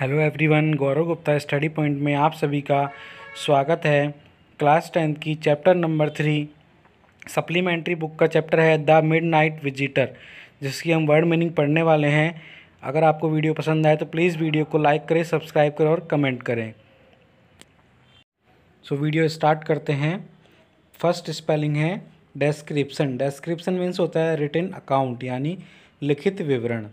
hello everyone Gaurav Gupta study point में आप सभी का स्वागत है क्लास टेंथ की chapter number three supplementary book का चैप्टर है द मिड नाइट विजिटर जिसकी हम वर्ड मीनिंग पढ़ने वाले हैं अगर आपको वीडियो पसंद आए तो प्लीज़ वीडियो को लाइक करें सब्सक्राइब करें और कमेंट करें सो so, वीडियो स्टार्ट करते हैं फर्स्ट स्पेलिंग है डेस्क्रिप्सन डेस्क्रिप्सन मीन्स होता है रिटर्न अकाउंट यानी लिखित विवरण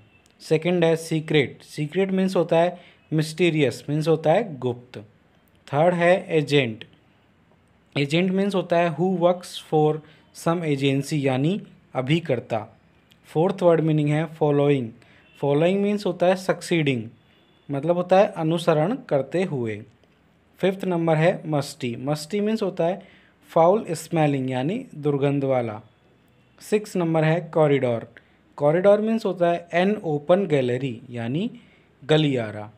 सेकेंड है सीक्रेट सीक्रेट मीन्स होता है मिस्टीरियस मीन्स होता है गुप्त थर्ड है एजेंट एजेंट मीन्स होता है who works for some agency यानी अभिकर्ता फोर्थ वर्ड मीनिंग है फॉलोइंग फॉलोइंग मीन्स होता है सक्सीडिंग मतलब होता है अनुसरण करते हुए फिफ्थ नंबर है मस्टी मस्टी मीन्स होता है फाउल स्मेलिंग यानी दुर्गंध वाला सिक्स नंबर है कॉरिडोर कॉरिडोर मीन्स होता है एन ओपन गैलरी यानी गलियारा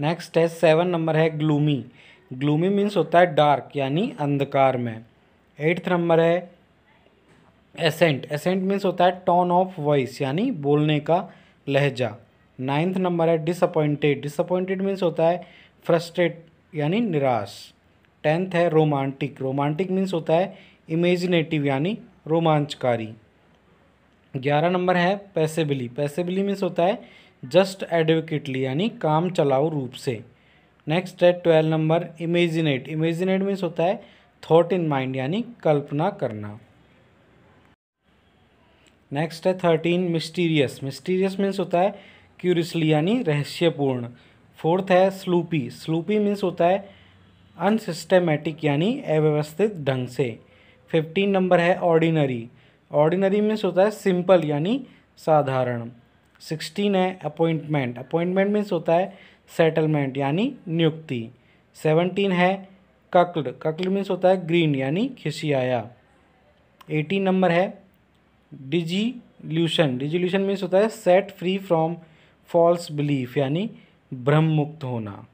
नेक्स्ट है सेवन नंबर है ग्लूमी ग्लूमी मीन्स होता है डार्क यानी अंधकार में एट्थ नंबर है एसेंट एसेंट मीन्स होता है टोन ऑफ वॉइस यानी बोलने का लहजा नाइन्थ नंबर है डिसअपॉइंटेड डिसअपॉइंटेड मीन्स होता है फ्रस्ट्रेट यानी निराश टेंथ है रोमांटिक रोमांटिक मीन्स होता है इमेजिनेटिव यानी रोमांचकारी ग्यारह नंबर है पैसेबिली पैसेबिली मीन्स होता है जस्ट एडवोकेटली यानी काम चलाऊ रूप से नेक्स्ट है twelve number imaginative imaginative means होता है थॉट इन माइंड यानी कल्पना करना नेक्स्ट है थर्टीन मिस्टीरियस मिस्टीरियस मीन्स होता है क्यूरियसली यानी रहस्यपूर्ण फोर्थ है स्लूपी स्लूपी मीन्स होता है अनसिस्टेमेटिक यानी अव्यवस्थित ढंग से फिफ्टीन नंबर है ऑर्डिनरी ऑर्डिनरी मीन्स होता है सिंपल यानी साधारण सिक्सटीन है अपॉइंटमेंट अपॉइंटमेंट मीन्स होता है सेटलमेंट यानी नियुक्ति सेवनटीन है कक्ल कक्ल मीन्स होता है ग्रीन यानी आया एटीन नंबर है डिजील्यूशन डिजील्यूशन मीन्स होता है set free from false belief यानी भ्रम मुक्त होना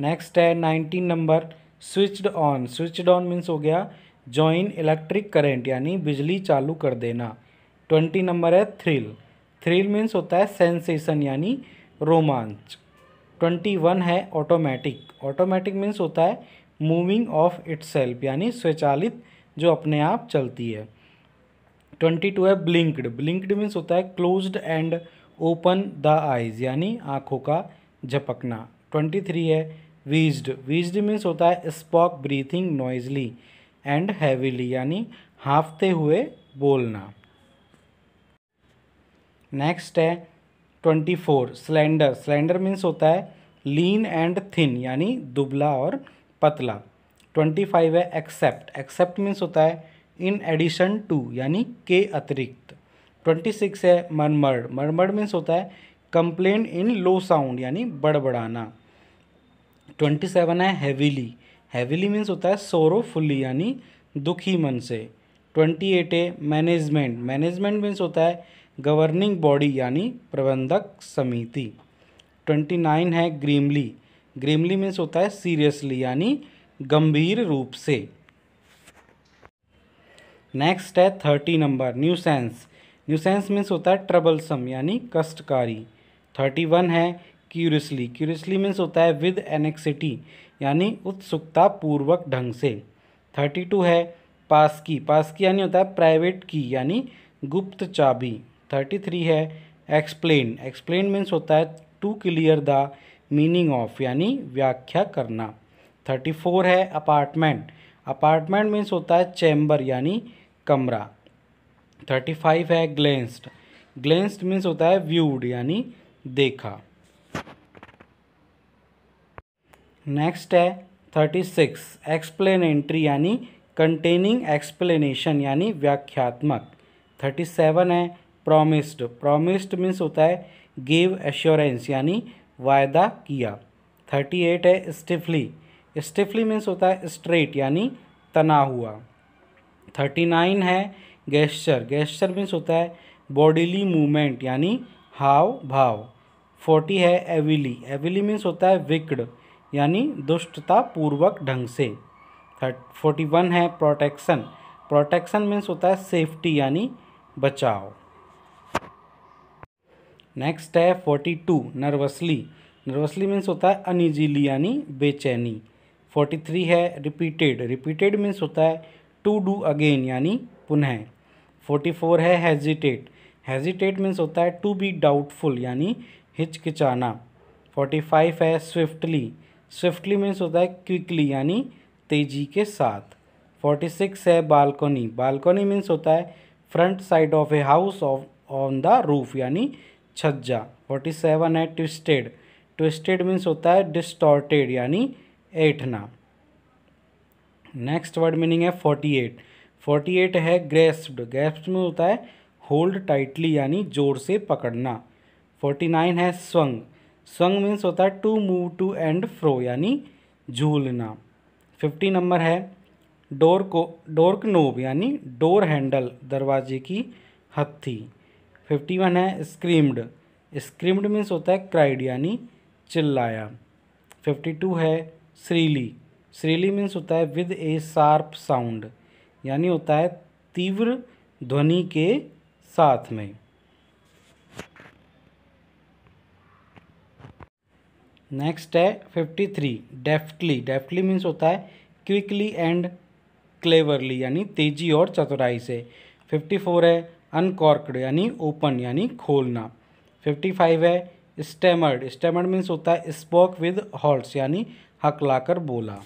नेक्स्ट है nineteen number switched on switched on means हो गया जॉइन इलेक्ट्रिक करेंट यानी बिजली चालू कर देना ट्वेंटी नंबर है थ्रिल थ्रिल मीन्स होता है सेंसेशन यानी रोमांच ट्वेंटी वन है ऑटोमेटिक ऑटोमेटिक मीन्स होता है मूविंग ऑफ सेल्फ यानी स्वचालित जो अपने आप चलती है ट्वेंटी टू है ब्लिंक्ड ब्लिंक्ड मीन्स होता है closed and open the eyes यानी आँखों का झपकना ट्वेंटी थ्री है वीज्ड वीज्ड मीन्स होता है spoke breathing noisily and heavily यानी हाँफते हुए बोलना नेक्स्ट है twenty four slender slender means होता है लीन एंड थिन यानी दुबला और पतला ट्वेंटी फाइव है एक्सेप्ट एक्सेप्ट मीन्स होता है इन एडिशन टू यानी के अतिरिक्त ट्वेंटी सिक्स है मरमर्ड मरमर्ड मीन्स होता है कंप्लेन इन लो साउंड यानी बड़बड़ाना ट्वेंटी सेवन है हैवीली हैवीली मीन्स होता है सोरो फुली यानी दुखी मन से ट्वेंटी एट है मैनेजमेंट मैनेजमेंट मीन्स होता है गवर्निंग बॉडी यानी प्रबंधक समिति ट्वेंटी नाइन है ग्रीमली ग्रीमली मीन्स होता है सीरियसली यानी गंभीर रूप से नेक्स्ट है thirty number nuisance nuisance means होता है ट्रबलसम यानी कष्टकारी थर्टी वन है क्यूरियसली क्यूरियसली मीन्स होता है विद एनेक्सिटी यानी उत्सुकतापूर्वक ढंग से थर्टी टू है पास की पास की यानी होता है प्राइवेट की यानी गुप्त चाबी थर्टी थ्री है एक्सप्लेन एक्सप्लेन मीन्स होता है to clear the meaning of यानी व्याख्या करना थर्टी फोर है अपार्टमेंट अपार्टमेंट मीन्स होता है चैम्बर यानी कमरा थर्टी फाइव है ग्लेंस्ड ग्लेंस्ड मीन्स होता है व्यूड यानी देखा नेक्स्ट है थर्टी सिक्स एक्सप्लेनेंट्री यानी कंटेनिंग एक्सप्लेनेशन यानी व्याख्यात्मक थर्टी सेवन है प्रोमिस्ड प्रोमिस्ड मीन्स होता है गिव एश्योरेंस यानी वायदा किया थर्टी एट है स्टिफली स्टिफली मीन्स होता है स्ट्रेट यानी तना हुआ थर्टी नाइन है गेस्चर गेस्चर मीन्स होता है बॉडीली मूवमेंट यानी हाव भाव फोर्टी है एविली एविली मीन्स होता है विकड यानी दुष्टता पूर्वक ढंग से थर्ट फोर्टी वन है प्रोटेक्शन प्रोटेक्शन मीन्स होता है सेफ्टी यानी बचाव नेक्स्ट है forty two nervously nervously means होता है अनिजीली यानी बेचैनी फोर्टी थ्री है रिपीटेड रिपीटेड मीन्स होता है टू डू अगेन यानी पुनः फोर्टी फोर है हेजिटेट हेजिटेट मीन्स होता है टू बी डाउटफुल यानी हिचकिचाना फोर्टी फाइव है स्विफ्टली स्विफ्टली मीन्स होता है क्विकली यानी तेजी के साथ फोर्टी सिक्स है बालकोनी बालकोनी मीन्स होता है front side of a house of on the roof यानी छज्जा फोर्टी सेवन है ट्विस्टेड ट्विस्टेड मीन्स होता है डिस्टॉर्टेड यानी एठना नेक्स्ट वर्ड मीनिंग है फोर्टी एट फोर्टी एट है ग्रेस्ड ग्रेस्ड में होता है होल्ड टाइटली यानी जोर से पकड़ना फोर्टी नाइन है स्वंग स्वंग मीन्स होता है to move to and fro यानी झूलना फिफ्टी नंबर है डोर को डोर नोब यानी डोर हैंडल दरवाजे की हत्थी फिफ्टी वन है स्क्रीम्ड स्क्रीम्ड मीन्स होता है क्राइड यानी चिल्लाया फिफ्टी टू है श्रीली श्रीली मीन्स होता है विद ए शार्प साउंड यानी होता है तीव्र ध्वनि के साथ में नेक्स्ट है fifty three deftly deftly means होता है क्विकली एंड क्लेवरली यानी तेजी और चतुराई से फिफ्टी फोर है अनकॉर्कड यानी ओपन यानी खोलना फिफ्टी फाइव है स्टेमर्ड स्टेमर्ड मीन्स होता है स्पोक विद हॉल्स यानी हकलाकर बोला